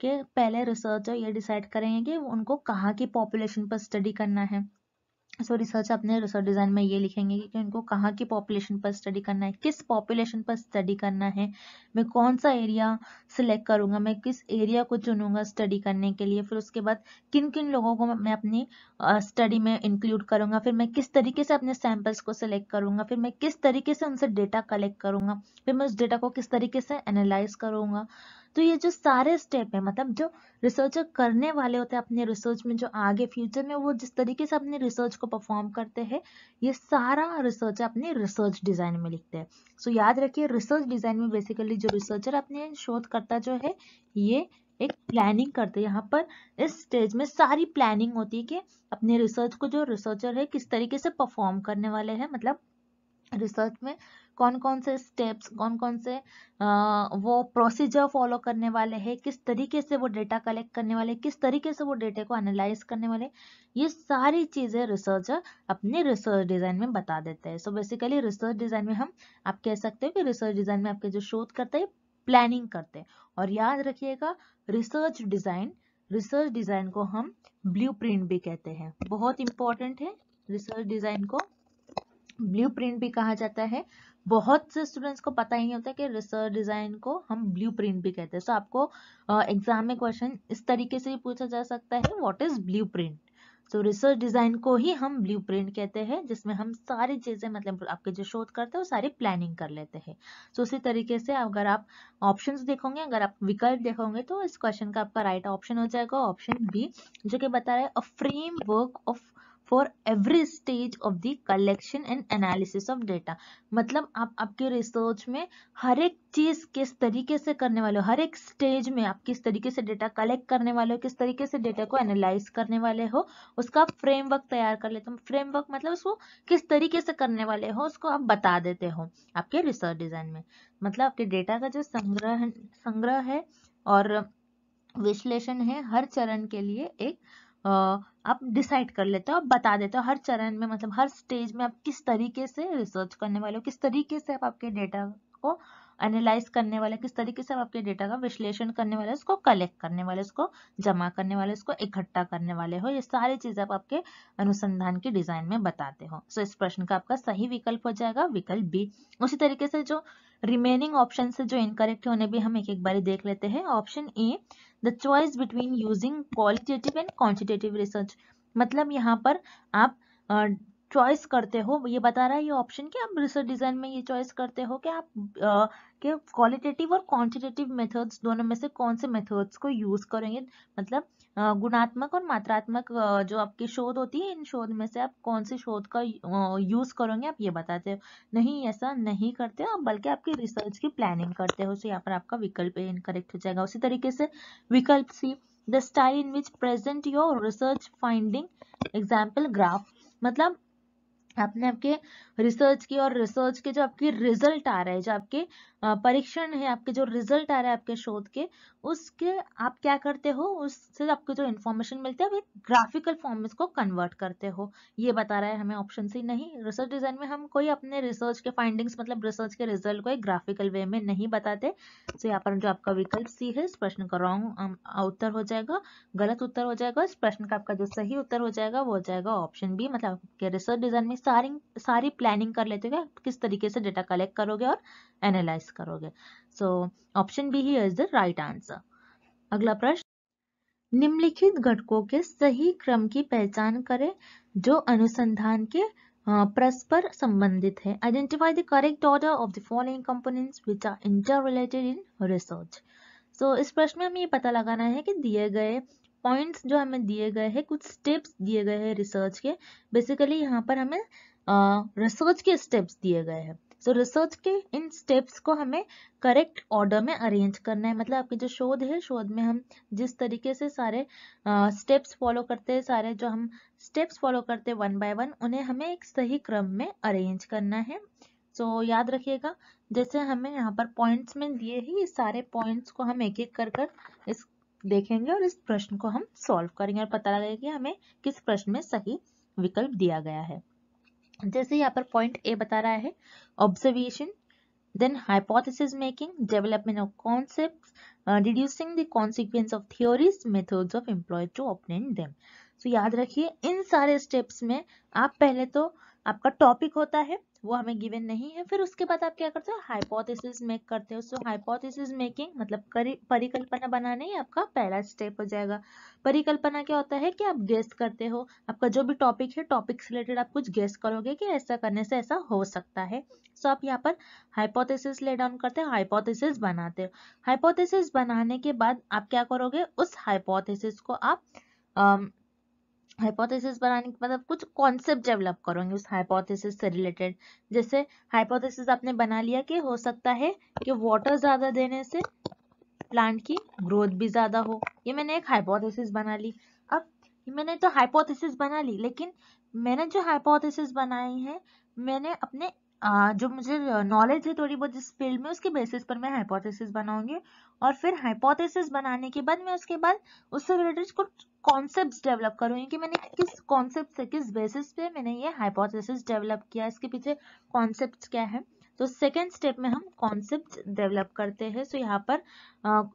कि पहले रिसर्चर ये डिसाइड करेंगे कि उनको कहाँ की पॉपुलेशन पर स्टडी करना है सो रिसर्च अपने रिसर्च डिज़ाइन में ये लिखेंगे कि इनको कहाँ की पॉपुलेशन पर स्टडी करना है किस पॉपुलेशन पर स्टडी करना है मैं कौन सा एरिया सिलेक्ट करूंगा मैं किस एरिया को चुनूंगा स्टडी करने के लिए फिर उसके बाद किन किन लोगों को मैं अपनी स्टडी में इंक्लूड करूंगा फिर मैं किस तरीके से अपने सैम्पल्स को सिलेक्ट करूंगा फिर मैं किस तरीके से उनसे डेटा कलेक्ट करूँगा फिर मैं उस डेटा को किस तरीके से एनालाइज करूँगा तो ये जो सारे स्टेप है मतलब जो रिसर्चर करने वाले होते हैं अपने रिसर्च में जो आगे फ्यूचर में वो जिस तरीके से अपने रिसर्च को परफॉर्म करते हैं ये सारा रिसर्चर अपने रिसर्च डिज़ाइन में लिखते हैं सो so, याद रखिए रिसर्च डिज़ाइन में बेसिकली जो रिसर्चर अपने शोधकर्ता जो है ये एक प्लानिंग करते हैं यहाँ पर इस स्टेज में सारी प्लानिंग होती है कि अपने रिसर्च को जो रिसर्चर है किस तरीके से परफॉर्म करने वाले हैं मतलब रिसर्च में कौन कौन से स्टेप्स कौन कौन से आ, वो प्रोसीजर फॉलो करने वाले हैं किस तरीके से वो डेटा कलेक्ट करने वाले किस तरीके से वो डेटा को एनालाइज करने वाले ये सारी चीज़ें रिसर्चर अपने रिसर्च डिज़ाइन में बता देते हैं सो बेसिकली रिसर्च डिज़ाइन में हम आप कह सकते हो कि रिसर्च डिज़ाइन में आपके जो शोध करते हैं प्लानिंग करते हैं और याद रखिएगा रिसर्च डिज़ाइन रिसर्च डिज़ाइन को हम ब्लू भी कहते हैं बहुत इंपॉर्टेंट है रिसर्च डिज़ाइन को ब्लूप्रिंट भी कहा जाता है बहुत से स्टूडेंट्स को पता ही नहीं होता कि रिसर्च डिज़ाइन को हम ब्लूप्रिंट भी कहते हैं सो so, आपको एग्जाम में क्वेश्चन इस तरीके से भी पूछा जा सकता है what is blueprint so research design को ही हम ब्लूप्रिंट कहते हैं जिसमें हम सारी चीज़ें मतलब आपके जो शोध करते हैं वो सारी प्लानिंग कर लेते हैं सो so, उसी तरीके से अगर आप ऑप्शन देखोगे अगर आप विकल्प देखोगे तो इस क्वेश्चन का आपका राइट ऑप्शन हो जाएगा ऑप्शन बी जो कि बता रहा है a framework of for every stage of the collection and analysis of data मतलब आप आपके रिसर्च में हर एक चीज़ किस तरीके से करने वाले हो हर एक स्टेज में आप किस तरीके से डेटा कलेक्ट करने वाले हो किस तरीके से डेटा को एनालाइज करने वाले हो उसका आप फ्रेमवर्क तैयार कर लेते हो फ्रेमवर्क मतलब उसको किस तरीके से करने वाले हो उसको आप बता देते हो आपके रिसर्च डिज़ाइन में मतलब आपके डेटा का जो संग्रह संग्रह है और विश्लेषण है हर चरण के लिए एक आप डिसाइड कर लेते हो आप बता देते हो हर चरण में मतलब हर स्टेज में आप किस तरीके से रिसर्च करने वाले हो किस तरीके से आप आपके डेटा को एनालाइज करने वाले किस तरीके से हम अपने डेटा का विश्लेषण करने वाले इसको कलेक्ट करने वाले इसको जमा करने वाले इसको इकट्ठा करने वाले हो ये सारी चीजें आप आपके अनुसंधान के डिजाइन में बताते हो सो so, इस प्रश्न का आपका सही विकल्प हो जाएगा विकल्प बी उसी तरीके से जो रिमेनिंग ऑप्शन जो इनकरेक्ट है उन्हें भी हम एक एक बार देख लेते हैं option A the choice between using qualitative and quantitative research मतलब यहाँ पर आप चॉइस करते हो ये बता रहा है ये ऑप्शन कि आप रिसर्च डिज़ाइन में ये चॉइस करते हो कि आप के क्वालिटेटिव और क्वांटिटेटिव मेथड्स दोनों में से कौन से मेथड्स को यूज़ करेंगे मतलब गुणात्मक और मात्रात्मक जो आपकी शोध होती है इन शोध में से आप कौन से शोध का यूज़ करोगे आप ये बताते हो नहीं ऐसा नहीं करते हो बल्कि आपकी रिसर्च की प्लानिंग करते हो सो यहाँ पर आपका विकल्प इनकरेक्ट हो जाएगा उसी तरीके से विकल्प C the style in which present your research finding example graph मतलब आपने आपके रिसर्च की और रिसर्च के जो आपके रिजल्ट आ रहे हैं जो आपके परीक्षण है आपके जो रिजल्ट आ रहा है आपके शोध के उसके आप क्या करते हो उससे आपको जो इन्फॉर्मेशन मिलती है ग्राफिकल फॉर्म में इसको कन्वर्ट करते हो ये बता रहा है हमें ऑप्शन सी नहीं रिसर्च डिजाइन में हम कोई अपने रिसर्च के फाइंडिंग्स मतलब रिसर्च के रिजल्ट को एक ग्राफिकल वे में नहीं बताते तो यहाँ पर जो आपका विकल्प सी है इस प्रश्न का रॉन्ग उत्तर हो जाएगा गलत उत्तर हो जाएगा इस प्रश्न का आपका जो सही उत्तर हो जाएगा वो हो जाएगा ऑप्शन बी मतलब आपके रिसर्च डिजाइन में सारी सारी प्लानिंग कर लेते हो किस तरीके से डेटा कलेक्ट करोगे और एनालाइज मिस करोगे सो ऑप्शन बी ही इज द राइट आंसर अगला प्रश्न निम्नलिखित घटकों के सही क्रम की पहचान करें जो अनुसंधान के परस्पर संबंधित है identify the correct order of the following components which are inter related in research so इस प्रश्न में हमें ये पता लगाना है कि दिए गए पॉइंट्स जो हमें दिए गए हैं कुछ स्टेप्स दिए गए हैं रिसर्च के बेसिकली यहाँ पर हमें रिसर्च के स्टेप्स दिए गए हैं सो रिसर्च के इन स्टेप्स को हमें करेक्ट ऑर्डर में अरेंज करना है मतलब आपकी जो शोध है शोध में हम जिस तरीके से सारे स्टेप्स uh, फॉलो करते हैं सारे जो हम स्टेप्स फॉलो करते हैं वन बाय वन उन्हें हमें एक सही क्रम में अरेंज करना है सो so, याद रखिएगा जैसे हमें यहाँ पर पॉइंट्स में दिए ही इस सारे पॉइंट्स को हम एक एक कर कर इस देखेंगे और इस प्रश्न को हम सॉल्व करेंगे और पता लगेगा कि हमें किस प्रश्न में सही विकल्प दिया गया है जैसे यहाँ पर पॉइंट ए बता रहा है observation then hypothesis making development of concept reducing the consequence of theories methods of employ to opponent them so याद रखिए इन सारे स्टेप्स में आप पहले तो आपका टॉपिक होता है वो हमें गिवन नहीं है फिर उसके बाद आप क्या करते हो हाइपोथेसिस मेक करते हो सो हाइपोथेसिस मेकिंग मतलब परिकल्पना बनाने ही आपका पहला स्टेप हो जाएगा परिकल्पना क्या होता है कि आप गेस करते हो आपका जो भी टॉपिक है टॉपिक से रिलेटेड आप कुछ गेस करोगे कि ऐसा करने से ऐसा हो सकता है सो so, आप यहाँ पर हाइपोथेसिस ले डाउन करते हो हाइपोथेसिस बनाते हो हाइपोथेसिस बनाने के बाद आप क्या करोगे उस हाइपोथेसिस को आप um, हाइपोथेसिस बनाने के मतलब कुछ कॉन्सेप्ट डेवलप करोगे उस हाइपोथेसिस से रिलेटेड जैसे हाइपोथेसिस आपने बना लिया कि हो सकता है कि वाटर ज़्यादा देने से प्लांट की ग्रोथ भी ज़्यादा हो ये मैंने एक हाइपोथेसिस बना ली अब मैंने तो हाइपोथेसिस बना ली लेकिन मैंने जो हाइपोथेसिस बनाई है मैंने अपने जो मुझे नॉलेज है थोड़ी बहुत इस फील्ड में उसके बेसिस पर मैं हाइपोथेसिस बनाऊंगी और फिर हाइपोथेसिस बनाने के बाद मैं उसके बाद उससे रिलेटेड कुछ कॉन्सेप्ट डेवलप करूंगी कि मैंने किस कॉन्सेप्ट से किस बेसिस पे मैंने ये हाइपोथेसिस डेवलप किया इसके पीछे कॉन्सेप्ट क्या है तो सेकेंड स्टेप में हम कॉन्सेप्ट डेवलप करते हैं सो यहाँ पर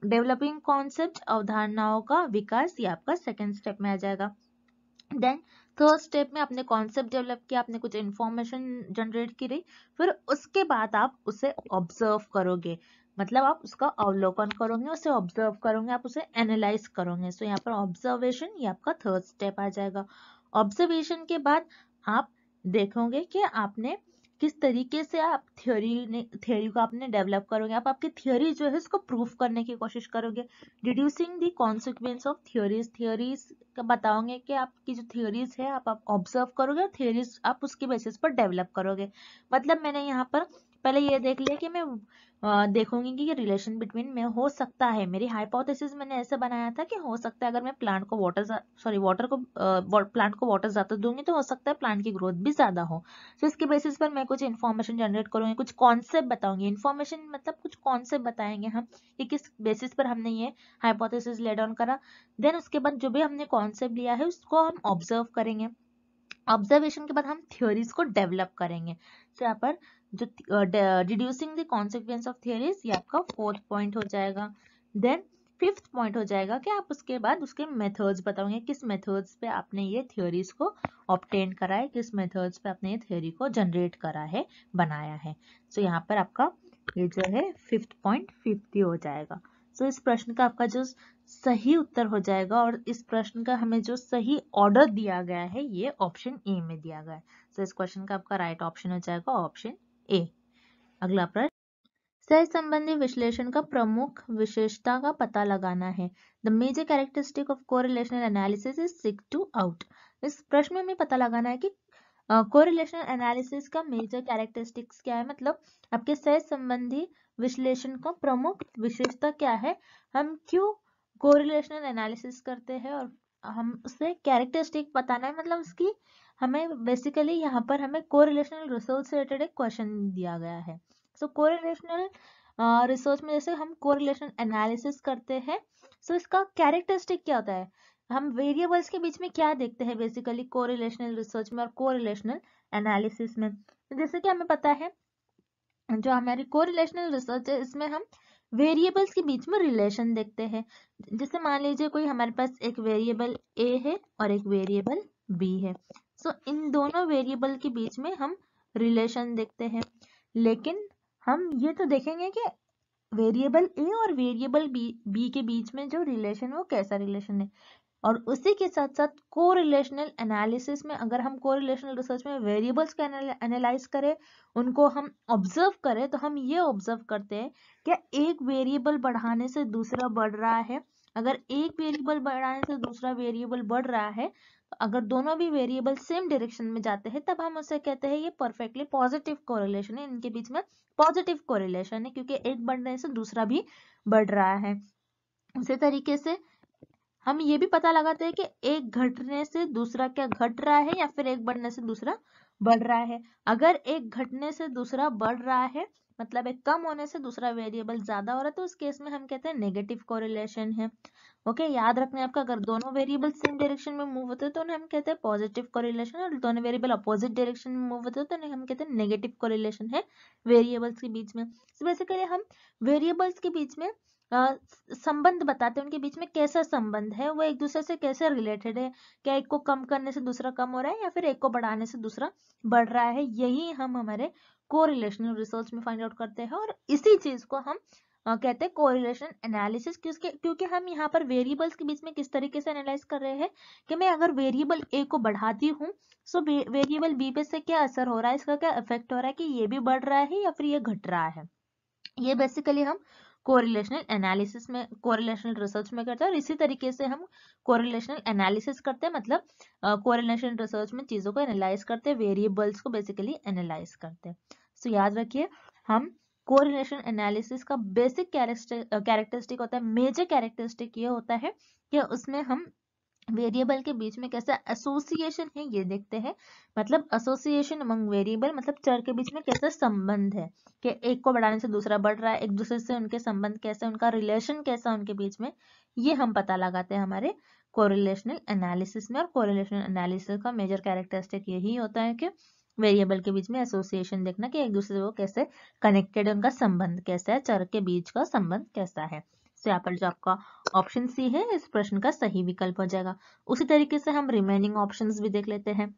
डेवलपिंग कॉन्सेप्ट अवधारणाओं का विकास ये आपका सेकेंड स्टेप में आ जाएगा देन थर्ड स्टेप में आपने कॉन्सेप्ट डेवलप किया आपने कुछ इन्फॉर्मेशन जनरेट की रही फिर उसके बाद आप उसे ऑब्जर्व करोगे मतलब आप उसका अवलोकन करोगे उसे ऑब्जर्व करोगे आप उसे एनालाइज करोगे सो यहाँ पर ऑब्जर्वेशन ये आपका थर्ड स्टेप आ जाएगा ऑब्जर्वेशन के बाद आप देखोगे कि आपने किस तरीके से आप थ्योरी ने थ्योरी को आपने डेवलप करोगे आप आपकी थ्योरी जो है उसको प्रूफ करने की कोशिश करोगे reducing the consequence of theories theories बताओगे कि आपकी जो थ्योरीज है आप ऑब्जर्व करोगे और थ्योरीज आप उसके बेसिस पर डेवलप करोगे मतलब मैंने यहाँ पर पहले ये देख लिया कि मैं देखूंगी कि ये रिलेशन बिटवीन में हो सकता है मेरी हाइपोथेसिस मैंने ऐसे बनाया था कि हो सकता है अगर मैं प्लांट को वाटर सॉरी वाटर को प्लांट को वाटर ज़्यादा दूंगी तो हो सकता है प्लांट की ग्रोथ भी ज़्यादा हो सो तो इसके बेसिस पर मैं कुछ इन्फॉर्मेशन जनरेट करूंगी कुछ कॉन्सेप्ट बताऊंगी इन्फॉर्मेशन मतलब कुछ कॉन्सेप्ट बताएंगे हम कि किस बेसिस पर हमने ये हाइपोथेसिस लेड ऑन करा देन उसके बाद जो भी हमने कॉन्सेप्ट लिया है उसको हम ऑब्जर्व करेंगे ऑब्जर्वेशन के बाद हम थ्योरीज को डेवलप करेंगे तो यहाँ पर जो reducing the consequence of theories ये आपका फोर्थ पॉइंट हो जाएगा देन फिफ्थ पॉइंट हो जाएगा कि आप उसके बाद उसके मेथड्स बताओगे किस मेथड्स पे आपने ये थियोरीज को ऑप्टेन करा है किस मेथड्स पे आपने ये थियोरी को जनरेट करा है बनाया है सो so, यहाँ पर आपका ये जो है फिफ्थ पॉइंट फिफ्थ हो जाएगा सो so, इस प्रश्न का आपका जो सही उत्तर हो जाएगा और इस प्रश्न का हमें जो सही ऑर्डर दिया गया है ये ऑप्शन ए में दिया गया है सो so, इस क्वेश्चन का आपका राइट right ऑप्शन हो जाएगा ऑप्शन ए अगला प्रश्न सह संबंधी विश्लेषण का प्रमुख विशेषता का पता लगाना है the major characteristic of correlational analysis is seek to out इस प्रश्न में हमें पता लगाना है कि कोरिलेशनल एनालिसिस का मेजर कैरेक्टरिस्टिक्स क्या है मतलब आपके सह संबंधी विश्लेषण का प्रमुख विशेषता क्या है हम क्यों कोरिलेशनल एनालिसिस करते हैं और हम उसे कैरेक्टरिस्टिक बताना है मतलब उसकी हमें बेसिकली यहाँ पर हमें कोरिलेशनल रिसर्च से रिलेटेड एक क्वेश्चन दिया गया है सो कोरिलेशनल रिसर्च में जैसे हम कोरिलेशन एनालिसिस करते हैं सो so इसका कैरेक्टरिस्टिक क्या होता है हम वेरिएबल्स के बीच में क्या देखते हैं बेसिकली कोरिलेशनल रिसर्च में और कोरिलेशनल एनालिसिस में तो जैसे कि हमें पता है जो हमारी कोरिलेशनल रिसर्च है इसमें हम वेरिएबल्स के बीच में रिलेशन देखते हैं जैसे मान लीजिए कोई हमारे पास एक वेरिएबल ए है और एक वेरिएबल बी है सो so, इन दोनों वेरिएबल के बीच में हम रिलेशन देखते हैं लेकिन हम ये तो देखेंगे कि वेरिएबल ए और वेरिएबल बी बी के बीच में जो रिलेशन वो कैसा रिलेशन है और उसी के साथ साथ को रिलेशनल एनालिसिस में अगर हम को रिलेशनल रिसर्च में वेरिएबल्स का एनालाइज करें उनको हम ऑब्जर्व करें तो हम ये ऑब्जर्व करते हैं कि एक वेरिएबल बढ़ाने से दूसरा बढ़ रहा है अगर एक वेरिएबल बढ़ाने से दूसरा वेरिएबल बढ़ रहा है अगर दोनों भी वेरिएबल सेम डायरेक्शन में जाते हैं तब हम उसे कहते हैं ये परफेक्टली पॉजिटिव कोरिलेशन है इनके बीच में पॉजिटिव कोरिलेशन है क्योंकि एक बढ़ने से दूसरा भी बढ़ रहा है उसी तरीके से हम ये भी पता लगाते हैं कि एक घटने से दूसरा क्या घट रहा है या फिर एक बढ़ने से दूसरा बढ़ रहा है अगर एक घटने से दूसरा बढ़ रहा है मतलब एक कम होने से दूसरा वेरिएबल ज्यादा हो रहा है तो उस केस में हम कहते हैं नेगेटिव कोरिलेशन है ओके याद रखना है आपका अगर दोनों वेरिएबल सेम डायरेक्शन में मूव होते हैं तो उन्हें हम कहते हैं पॉजिटिव कोरिलेशन और दोनों वेरिएबल अपोजिट डायरेक्शन में मूव होते हैं तो उन्हें हम कहते हैं नेगेटिव कोरिलेशन है वेरिएबल्स के बीच में बेसिकली हम वेरिएबल्स के बीच में संबंध बताते हैं उनके बीच में कैसा संबंध है वो एक दूसरे से कैसे रिलेटेड है क्या एक को कम करने से दूसरा कम हो रहा है या फिर एक को बढ़ाने से दूसरा बढ़ रहा है यही हम हमारे को रिलेशनल रिसर्च में फाइंड आउट करते हैं और इसी चीज को हम कहते हैं कोरिलेशन एनालिसिस क्योंकि हम यहाँ पर वेरिएबल्स के बीच में किस तरीके से एनालाइज कर रहे हैं कि मैं अगर वेरिएबल ए को बढ़ाती हूँ सो वेरिएबल बी पे से क्या असर हो रहा है इसका क्या इफेक्ट हो रहा है कि ये भी बढ़ रहा है या फिर ये घट रहा है ये बेसिकली हम कोरिलेशनल एनालिसिस में कोरिलेशनल रिसर्च में करते हैं और इसी तरीके से हम कोरिलेशनल एनालिसिस करते हैं मतलब कोरिलेशनल रिसर्च में चीज़ों को एनालाइज करते हैं वेरिएबल्स को बेसिकली एनालाइज करते हैं सो so, याद रखिए हम कोरिलेशन एनालिसिस का बेसिक कैरेक्टरिस्टिक होता है मेजर कैरेक्टरिस्टिक ये होता है कि उसमें हम वेरिएबल के बीच में कैसा एसोसिएशन है ये देखते हैं मतलब एसोसिएशन अमंग वेरिएबल मतलब चर के बीच में कैसा संबंध है कि एक को बढ़ाने से दूसरा बढ़ रहा है एक दूसरे से उनके संबंध कैसे उनका रिलेशन कैसा उनके बीच में ये हम पता लगाते हैं हमारे कोरिलेशनल एनालिसिस में और कोरिलेशनल एनालिसिस का मेजर कैरेक्टरिस्टिक यही होता है कि वेरिएबल के बीच में एसोसिएशन देखना कि एक दूसरे को कैसे कनेक्टेड उनका संबंध कैसा है चर के बीच का संबंध कैसा है से यहाँ पर जो आपका ऑप्शन सी है इस प्रश्न का सही विकल्प हो जाएगा उसी तरीके से हम रिमेनिंग ऑप्शन भी देख लेते हैं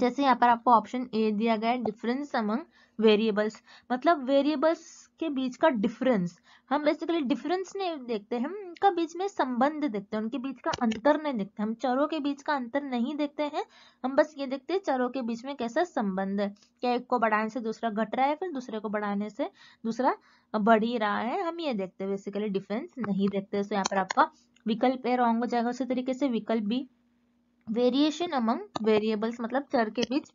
जैसे यहाँ पर आपको ऑप्शन ए दिया गया है डिफरेंस अमंग वेरिएबल्स मतलब वेरिएबल्स के बीच का डिफरेंस हम बेसिकली डिफरेंस नहीं देखते हम उनका बीच में संबंध देखते हैं उनके बीच का अंतर नहीं देखते हम चरों के बीच का अंतर नहीं देखते हैं हम बस ये देखते हैं चरों के बीच में कैसा संबंध है क्या एक को बढ़ाने से दूसरा घट रहा है फिर दूसरे को बढ़ाने से दूसरा बढ़ ही रहा है हम ये देखते हैं बेसिकली डिफरेंस नहीं देखते तो यहाँ पर आपका विकल्प ए रॉन्ग हो जाएगा उसी तरीके से विकल्प बी वेरिएशन अमंग वेरिएबल्स मतलब चर के बीच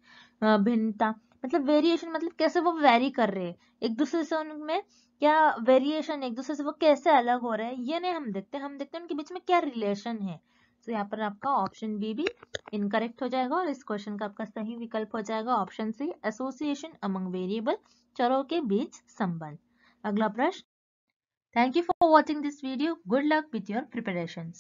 भिन्नता मतलब वेरिएशन मतलब कैसे वो वेरी कर रहे हैं एक दूसरे से उनमें क्या वेरिएशन एक दूसरे से वो कैसे अलग हो रहे हैं ये नहीं हम देखते हम देखते हैं उनके बीच में क्या रिलेशन है तो यहाँ पर आपका ऑप्शन बी भी इनकरेक्ट हो जाएगा और इस क्वेश्चन का आपका सही विकल्प हो जाएगा option C association among variable चरों के बीच संबंध अगला प्रश्न thank you for watching this video good luck with your preparation